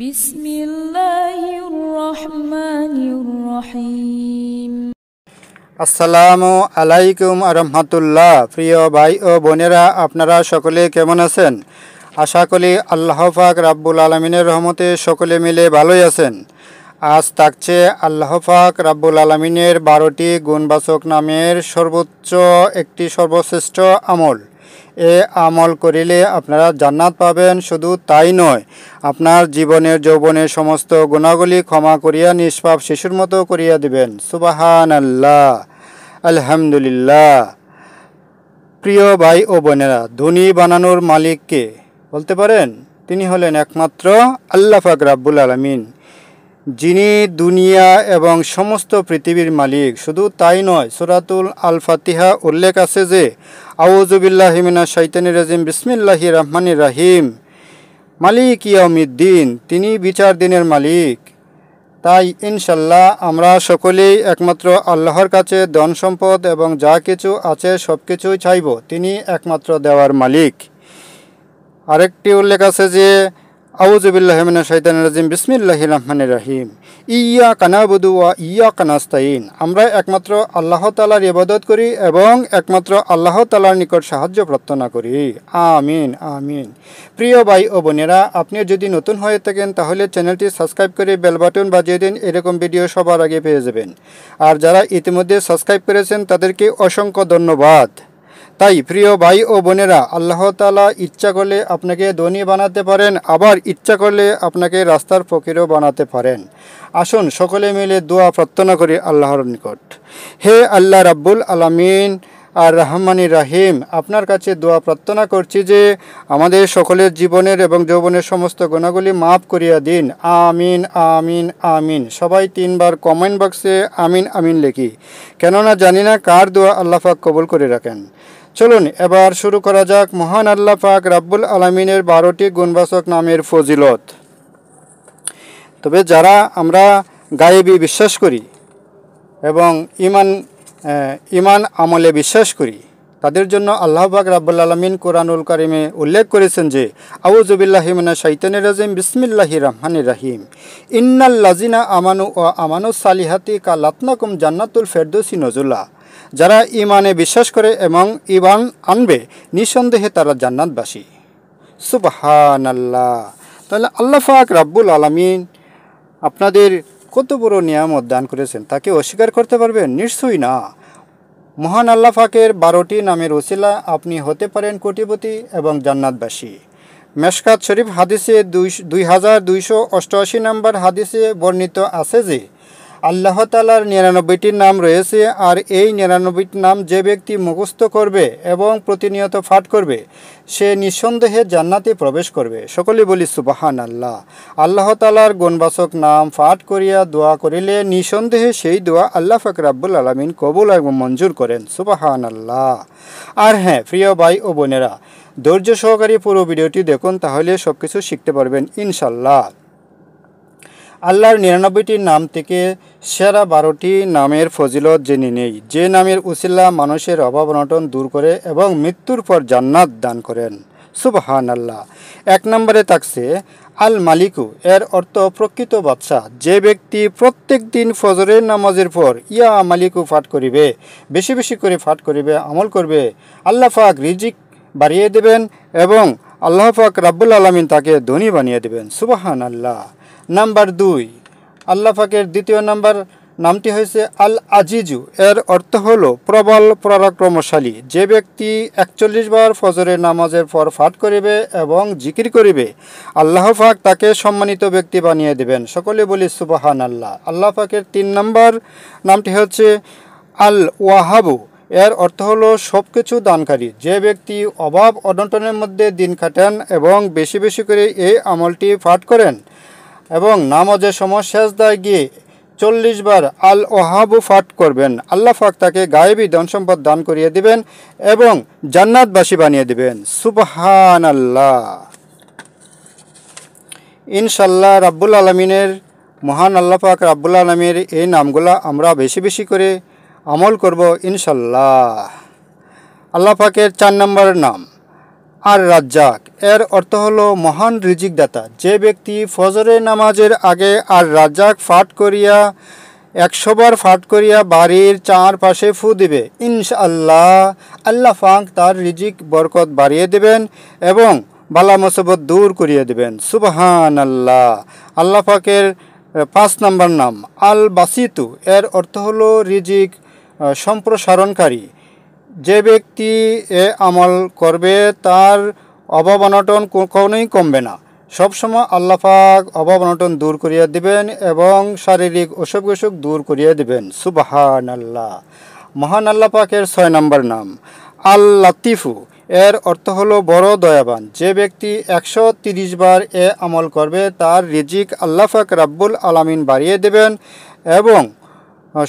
بسم الله الرحمن الرحيم আসসালামু আলাইকুম আরহামতুল্লাহ প্রিয় ভাই ও বোনেরা আপনারা সকলে কেমন আছেন আশা করি আল্লাহ রাব্বুল আলমিনের রহমতে সকলে মিলে ভালোই আছেন আজ থাকছে আল্লাহ রাব্বুল আলমিনের বারোটি গুণবাচক নামের সর্বোচ্চ একটি সর্বশ্রেষ্ঠ আমল এ আমল করিলে আপনারা জান্নাত পাবেন শুধু তাই নয় আপনার জীবনের যৌবনের সমস্ত গুণাগুলি ক্ষমা করিয়া নিষ্পাপ শিশুর মতো করিয়া দিবেন সুবাহান আল্লাহ আলহামদুলিল্লাহ প্রিয় ভাই ও বোনেরা ধনী বানানোর মালিককে বলতে পারেন তিনি হলেন একমাত্র আল্লাহ ফাক রাব্বুল আলমিন যিনি দুনিয়া এবং সমস্ত পৃথিবীর মালিক শুধু তাই নয় সুরাতুল আল ফাতিহা উল্লেখ আছে যে আউজুবিল্লাহিমিনা সাইতানি রাজিম বিসমিল্লাহি রহমানি রাহিম মালিক ইয়মিদ্দিন তিনি বিচার দিনের মালিক তাই ইনশাল্লাহ আমরা সকলেই একমাত্র আল্লাহর কাছে ধন সম্পদ এবং যা কিছু আছে সব কিছুই চাইব তিনি একমাত্র দেওয়ার মালিক আরেকটি উল্লেখ আছে যে রাহিম ইয়া ওয়া ইয়া কানাস্তাইন আমরা একমাত্র আল্লাহ তালার ইবাদত করি এবং একমাত্র আল্লাহ তালার নিকট সাহায্য প্রার্থনা করি আমিন আমিন প্রিয় ভাই ও বোনেরা আপনি যদি নতুন হয়ে থাকেন তাহলে চ্যানেলটি সাবস্ক্রাইব করে বেল বাটন বাজিয়ে দিন এরকম ভিডিও সবার আগে পেয়ে যাবেন আর যারা ইতিমধ্যে সাবস্ক্রাইব করেছেন তাদেরকে অসংখ্য ধন্যবাদ তাই প্রিয় ভাই ও বোনেরা আল্লাহ তালা ইচ্ছা করলে আপনাকে ধনী বানাতে পারেন আবার ইচ্ছা করলে আপনাকে রাস্তার ফকিরও বানাতে পারেন আসুন সকলে মিলে দোয়া প্রার্থনা করি আল্লাহর নিকট হে আল্লাহ রাব্বুল আলামিন আর রহমানি রাহিম আপনার কাছে দোয়া প্রার্থনা করছি যে আমাদের সকলের জীবনের এবং যৌবনের সমস্ত গুণাগুলি মাফ করিয়া দিন আমিন আমিন আমিন সবাই তিনবার কমেন্ট বক্সে আমিন আমিন লিখি কেননা জানি না কার দোয়া আল্লাহাক কবুল করে রাখেন চলুন এবার শুরু করা যাক মহান আল্লাহ পাক রাব্বুল আলমিনের বারোটি গুণবাচক নামের ফজিলত তবে যারা আমরা গায়েবি বিশ্বাস করি এবং ইমান ইমান আমলে বিশ্বাস করি তাদের জন্য আল্লাহ পাক রাব্বুল আলমিন কোরআনুল কারিমে উল্লেখ করেছেন যে মানে শৈতান রাজিম বিসমিল্লাহি রহমান রাহিম ইন্নাল্লাজিনা আমানু ও আমানু সালিহাতি কা লাতনাকুম জান্নাতুল ফেরদোসি নজুল্লাহ যারা ইমানে বিশ্বাস করে এবং ইমান আনবে নিঃসন্দেহে তারা জান্নাতবাসী সুবহান আল্লাহ তাহলে আল্লাহ ফাক রাব্বুল আলমিন আপনাদের কত বড় নিয়ামত দান করেছেন তাকে অস্বীকার করতে পারবেন নিশ্চয়ই না মহান আল্লাহ বারোটি নামের ওসিলা আপনি হতে পারেন কোটিপতি এবং জান্নাতবাসী মেশকাত শরীফ হাদিসে দুই দুই হাজার দুইশো অষ্টআশি নম্বর হাদিসে বর্ণিত আছে যে আল্লাহ তালার নিরানব্বইটির নাম রয়েছে আর এই নিরানব্বইটির নাম যে ব্যক্তি মুখস্থ করবে এবং প্রতিনিয়ত ফাট করবে সে নিঃসন্দেহে জান্নাতে প্রবেশ করবে সকলে বলি সুবাহান আল্লাহ আল্লাহ তালার গণবাচক নাম ফাট করিয়া দোয়া করিলে নিঃসন্দেহে সেই দোয়া আল্লাহ ফকরাবুল আলমিন কবুল এবং মঞ্জুর করেন সুবাহান আল্লাহ আর হ্যাঁ প্রিয় ভাই ও বোনেরা ধৈর্য সহকারে পুরো ভিডিওটি দেখুন তাহলে সব কিছু শিখতে পারবেন ইনশাল্লাহ আল্লাহর নিরানব্বইটির নাম থেকে সেরা বারোটি নামের ফজিলত জেনে নেই যে নামের উসিল্লা মানুষের অভাব অনটন দূর করে এবং মৃত্যুর পর জান্নাত দান করেন সুবহান আল্লাহ এক নম্বরে থাকছে আল মালিকু এর অর্থ প্রকৃত বাদশাহ যে ব্যক্তি প্রত্যেক দিন ফজরের নামাজের পর ইয়া মালিকু ফাট করিবে বেশি বেশি করে ফাট করিবে আমল করবে আল্লাহ ফাক রিজিক বাড়িয়ে দেবেন এবং আল্লাহ ফাক রাব্বুল আলমিন তাকে ধনী বানিয়ে দেবেন সুবাহান আল্লাহ নাম্বার দুই আল্লাহ পাকের দ্বিতীয় নাম্বার নামটি হয়েছে আল আজিজু এর অর্থ হল প্রবল পরাক্রমশালী যে ব্যক্তি একচল্লিশ বার ফজরের নামাজের পর ফাট করিবে এবং জিকির করিবে আল্লাহ ফাক তাকে সম্মানিত ব্যক্তি বানিয়ে দেবেন সকলে বলি সুবাহান আল্লাহ আল্লাহ ফাকের তিন নম্বর নামটি হচ্ছে আল ওয়াহাবু এর অর্থ হলো সব কিছু দানকারী যে ব্যক্তি অভাব অনটনের মধ্যে দিন কাটান এবং বেশি বেশি করে এই আমলটি পাঠ করেন এবং নামাজের সময় সেজদায় গিয়ে চল্লিশ বার আল ওহাবু ফাট করবেন আল্লাহ ফাক তাকে গায়েবী ধন সম্পদ দান করিয়ে দিবেন এবং জান্নাতবাসী বানিয়ে দিবেন সুবহান আল্লাহ ইনশাল্লাহ রাব্বুল আলমিনের মহান আল্লাহ পাক রাব্বুল আলমীর এই নামগুলা আমরা বেশি বেশি করে আমল করব ইনশাল্লাহ আল্লাহ পাকের চার নম্বর নাম আর রাজ্জাক এর অর্থ হলো মহান রিজিকদাতা যে ব্যক্তি ফজরে নামাজের আগে আর রাজ্জাক ফাট করিয়া একশোবার ফাট করিয়া বাড়ির চারপাশে ফু দিবে ইনশাআল্লাহ আল্লাহ ফাঁক তার রিজিক বরকত বাড়িয়ে দেবেন এবং বালা মুসবত দূর করিয়ে দেবেন সুবহান আল্লাহ আল্লাহ ফাঁকের পাঁচ নম্বর নাম আল বাসিতু এর অর্থ হলো রিজিক সম্প্রসারণকারী যে ব্যক্তি এ আমল করবে তার অভাব অনটন কখনোই কমবে না সবসময় আল্লাফাক অভাব অনটন দূর করিয়া দিবেন এবং শারীরিক অসুখ অসুখ দূর করিয়া দিবেন সুবাহান আল্লাহ মহান আল্লাপাকের ছয় নম্বর নাম আল লাতিফু এর অর্থ হলো বড় দয়াবান যে ব্যক্তি একশো তিরিশ বার এ আমল করবে তার রিজিক আল্লাফাক রাব্বুল আলামিন বাড়িয়ে দেবেন এবং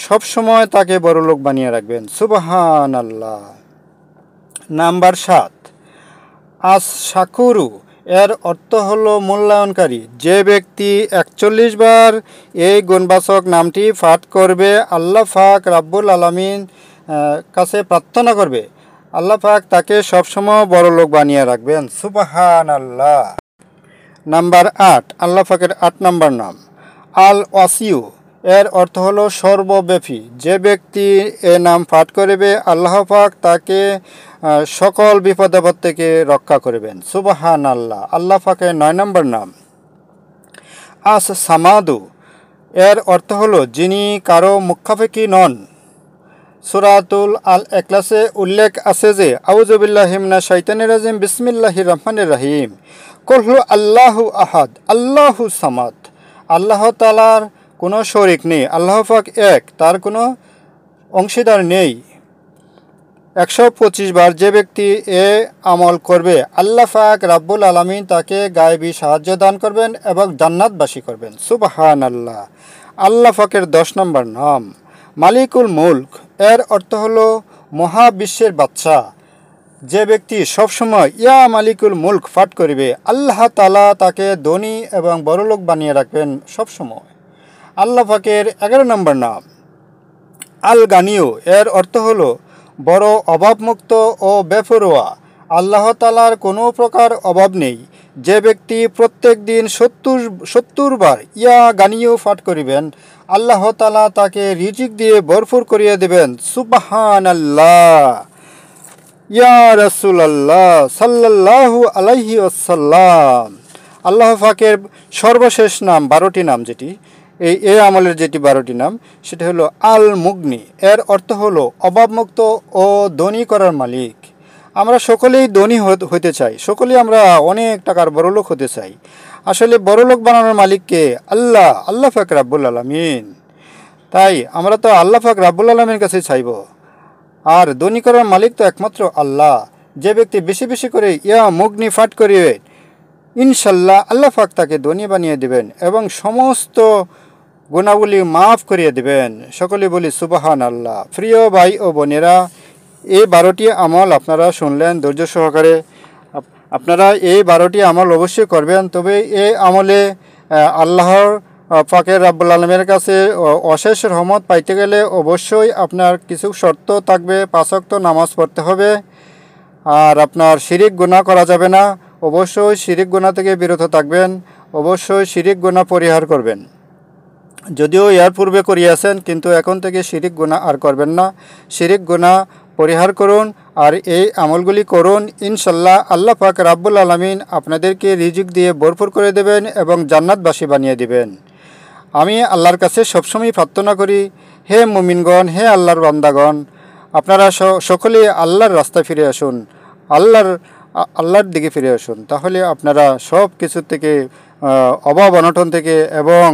সব সময় তাকে বড়লোক বানিয়ে রাখবেন সুবাহান আল্লাহ নাম্বার সাত আস সাকুরু এর অর্থ হলো মূল্যায়নকারী যে ব্যক্তি একচল্লিশ বার এই গুণবাচক নামটি পাঠ করবে আল্লাহ ফাক রাব্বুল আলমিন কাছে প্রার্থনা করবে আল্লাহ ফাক তাকে সবসময় বড় লোক বানিয়ে রাখবেন সুবাহান আল্লাহ নাম্বার আট আল্লাহ ফাকের আট নাম্বার নাম আল ওয়াসিউ এর অর্থ হলো সর্বব্যাপী যে ব্যক্তি এ নাম পাঠ করবে আল্লাহ পাক তাকে সকল বিপদাপদ থেকে রক্ষা করবেন সুবাহান আল্লাহ আল্লাহ পাকের নয় নম্বর নাম আস সামাদু এর অর্থ হলো যিনি কারো মুখাফেকি নন সুরাতুল আল একলাসে উল্লেখ আছে যে আউজবিল্লাহ হিমনা শৈতানির রাজিম বিসমিল্লাহ রহমান রাহিম কল্লু আল্লাহু আহাদ আল্লাহু সামাদ আল্লাহ তালার কোনো শরিক নেই আল্লাহ পাক এক তার কোনো অংশীদার নেই একশো বার যে ব্যক্তি এ আমল করবে আল্লাহ পাক রাব্বুল আলমিন তাকে গায়েবী সাহায্য দান করবেন এবং জান্নাতবাসী করবেন সুবাহান আল্লাহ আল্লাহ ফাকের দশ নম্বর নাম মালিকুল মুল্ক এর অর্থ হলো মহাবিশ্বের বাচ্চা যে ব্যক্তি সবসময় ইয়া মালিকুল মুল্ক পাঠ করিবে আল্লাহ তালা তাকে ধনী এবং বড়লোক বানিয়ে রাখবেন সবসময় আল্লাহ ফাঁকের এগারো নম্বর নাম আল গানিও এর অর্থ হল বড় অভাবমুক্ত ও বেফরোয়া আল্লাহ তালার কোনো প্রকার অভাব নেই যে ব্যক্তি প্রত্যেক দিন সত্তর সত্তর বার ইয়া গানিও পাঠ করিবেন আল্লাহ তালা তাকে রিজিক দিয়ে ভরপুর করিয়ে দেবেন সুবাহান আল্লাহ ইয়া রসুল আল্লাহ সাল্লাহু আলাইহি আসাল্লাম আল্লাহ ফাঁকের সর্বশেষ নাম বারোটি নাম যেটি এই এ আমলের যেটি বারোটি নাম সেটা হলো আল মুগনি এর অর্থ হলো অভাবমুক্ত ও ধনী করার মালিক আমরা সকলেই ধনী হতে চাই সকলেই আমরা অনেক টাকার বড়লোক হতে চাই আসলে বড়লোক বানানোর মালিককে আল্লাহ আল্লাহ ফাক রাব্বুল আলমিন তাই আমরা তো আল্লাহ ফাক রাব্বুল আলমের কাছে চাইব আর ধনী করার মালিক তো একমাত্র আল্লাহ যে ব্যক্তি বেশি বেশি করে ইয়া মুগ্নি ফাট করিবে ইনশাল্লাহ আল্লাহ ফাক তাকে ধনী বানিয়ে দেবেন এবং সমস্ত গুণাবলী মাফ করিয়ে দেবেন সকলে বলি সুবাহান আল্লাহ প্রিয় ভাই ও বোনেরা এই বারোটি আমল আপনারা শুনলেন ধৈর্য সহকারে আপনারা এই বারোটি আমল অবশ্যই করবেন তবে এই আমলে আল্লাহর ফাকের রাব্বুল আলমের কাছে অশেষ রহমত পাইতে গেলে অবশ্যই আপনার কিছু শর্ত থাকবে পাশক্ত নামাজ পড়তে হবে আর আপনার শিরিক গুণা করা যাবে না অবশ্যই শিরিক গুণা থেকে বিরত থাকবেন অবশ্যই শিরিক গুণা পরিহার করবেন যদিও ইয়ার পূর্বে করিয়াছেন কিন্তু এখন থেকে শিরিক গুণা আর করবেন না শিরিক গুণা পরিহার করুন আর এই আমলগুলি করুন ইনশাল্লাহ আল্লাহ পাক রাব্বুল আলমিন আপনাদেরকে রিজিক দিয়ে ভরপুর করে দেবেন এবং জান্নাতবাসী বানিয়ে দিবেন আমি আল্লাহর কাছে সবসময় প্রার্থনা করি হে মুমিনগণ হে আল্লাহর বান্দাগণ আপনারা সকলে আল্লাহর রাস্তা ফিরে আসুন আল্লাহর আল্লাহর দিকে ফিরে আসুন তাহলে আপনারা সব কিছু থেকে অভাব অনটন থেকে এবং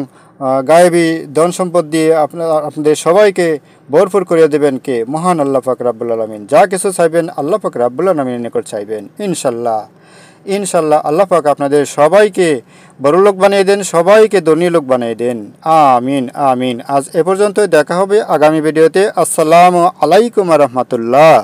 গায়েবী ধন সম্পদ দিয়ে আপনার আপনাদের সবাইকে ভরপুর করে দেবেন কে মহান আল্লাহ ফাকর রাব্বুল আলমিন যা কিছু চাইবেন আল্লাহ পাক রাব্বুল আলমিনের নিকট চাইবেন ইনশাল্লাহ ইনশাল্লাহ আল্লাহ পাক আপনাদের সবাইকে বড়লোক বানিয়ে দেন সবাইকে ধনী লোক বানিয়ে দেন আমিন আমিন আজ এ পর্যন্তই দেখা হবে আগামী ভিডিওতে আসসালামু আলাইকুম রহমতুল্লাহ